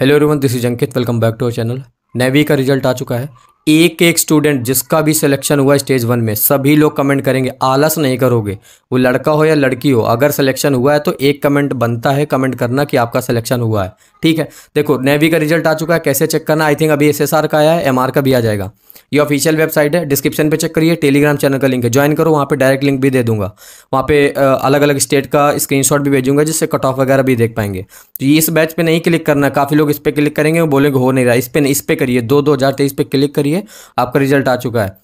hello everyone this is Ankit welcome back to our channel navy का result आ चुका है एक एक स्टूडेंट जिसका भी सिलेक्शन हुआ स्टेज वन में सभी लोग कमेंट करेंगे आलस नहीं करोगे वो लड़का हो या लड़की हो अगर सिलेक्शन हुआ है तो एक कमेंट बनता है कमेंट करना कि आपका सिलेक्शन हुआ है ठीक है देखो नेवी का रिजल्ट आ चुका है कैसे चेक करना आई थिंक अभी एस का आया है एम का भी आ जाएगा ये ऑफिशियल वेबसाइट है डिस्क्रिप्शन पे चेक करिए टेलीग्राम चैनल का लिंक है ज्वाइन करो वहाँ पे डायरेक्ट लिंक भी दे दूंगा वहाँ पे अलग अलग स्टेट का स्क्रीनशॉट भी भेजूंगा जिससे कट ऑफ वगैरह भी देख पाएंगे तो ये इस बैच पे नहीं क्लिक करना काफ़ी लोग इस पर क्लिक करेंगे वो बोलेंगे हो नहीं रहा इस पर इस पर करिए दो दो हज़ार तेईस पे क्लिक करिए आपका रिजल्ट आ चुका है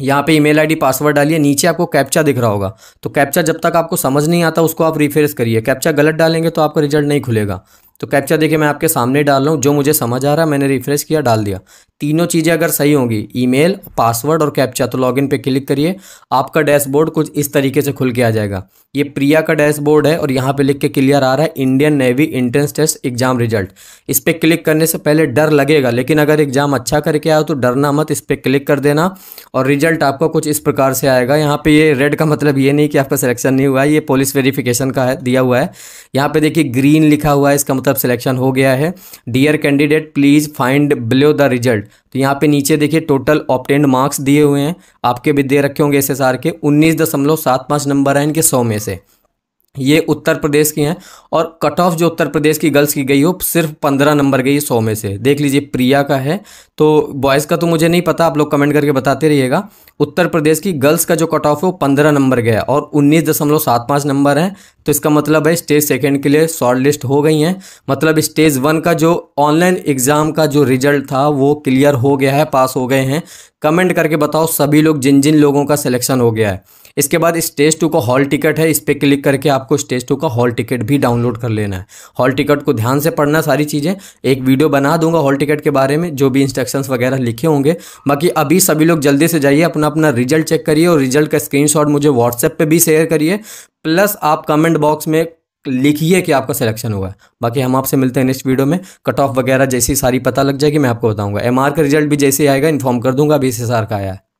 यहाँ पे ईमेल आईडी पासवर्ड डालिए नीचे आपको कैप्चा दिख रहा होगा तो कैप्चा जब तक आपको समझ नहीं आता उसको आप रिफ्रेश करिए कैप्चा गलत डालेंगे तो आपका रिजल्ट नहीं खुलेगा तो कैप्चा देखिए मैं आपके सामने डाल रहा हूँ जो मुझे समझ आ रहा है मैंने रिफ्रेश किया डाल दिया तीनों चीज़ें अगर सही होंगी ईमेल पासवर्ड और कैप्चा तो लॉगिन पे क्लिक करिए आपका डैशबोर्ड कुछ इस तरीके से खुल के आ जाएगा ये प्रिया का डैशबोर्ड है और यहाँ पे लिख के क्लियर आ रहा है Indian navy entrance test exam result इस पर क्लिक करने से पहले डर लगेगा लेकिन अगर एग्जाम अच्छा करके आओ तो डरना मत इस पर क्लिक कर देना और रिजल्ट आपका कुछ इस प्रकार से आएगा यहाँ पर ये रेड का मतलब ये नहीं कि आपका सिलेक्शन नहीं हुआ है ये पुलिस वेरिफिकेशन का है दिया हुआ है यहाँ पर देखिए ग्रीन लिखा हुआ है इसका मतलब दोस्तों सिलेक्शन हो गया है dear candidate please find below the result तो यहाँ पे नीचे देखिए टोटल ऑप्टेंड मार्क्स दिए हुए हैं आपके भी दे रखे होंगे एस के उन्नीस दशमलव सात पाँच नंबर हैं इनके सौ में से ये उत्तर प्रदेश की हैं और कट ऑफ जो उत्तर प्रदेश की गर्ल्स की गई हो सिर्फ पंद्रह नंबर गई सौ में से देख लीजिए प्रिया का है तो बॉयज़ का तो मुझे नहीं पता आप लोग कमेंट करके बताते रहिएगा उत्तर प्रदेश की गर्ल्स का जो कट ऑफ है वो पंद्रह नंबर गया और उन्नीस दशमलव सात पाँच नंबर हैं तो इसका मतलब है स्टेज सेकेंड के लिए शॉर्ट लिस्ट हो गई हैं मतलब स्टेज वन का जो ऑनलाइन एग्ज़ाम का जो रिजल्ट था वो क्लियर हो गया है पास हो गए हैं कमेंट करके बताओ सभी लोग जिन जिन लोगों का सिलेक्शन हो गया है इसके बाद स्टेज टू का हॉल टिकट है इस पर क्लिक करके आपको स्टेज टू का हॉल टिकट भी डाउनलोड कर लेना है हॉल टिकट को ध्यान से पढ़ना सारी चीज़ें एक वीडियो बना दूंगा हॉल टिकट के बारे में जो भी इंस्ट्रक्शंस वगैरह लिखे होंगे बाकी अभी सभी लोग जल्दी से जाइए अपना अपना रिजल्ट चेक करिए और रिजल्ट का स्क्रीन मुझे व्हाट्सएप पर भी शेयर करिए प्लस आप कमेंट बॉक्स में लिखिए कि आपका सिलेक्शन हुआ है बाकी हम आपसे मिलते हैं नेक्स्ट वीडियो में कट ऑफ वगैरह जैसी सारी पता लग जाएगी मैं आपको बताऊंगा एमआर का रिजल्ट भी जैसे आएगा इन्फॉर्म कर दूंगा अभी एस का आया है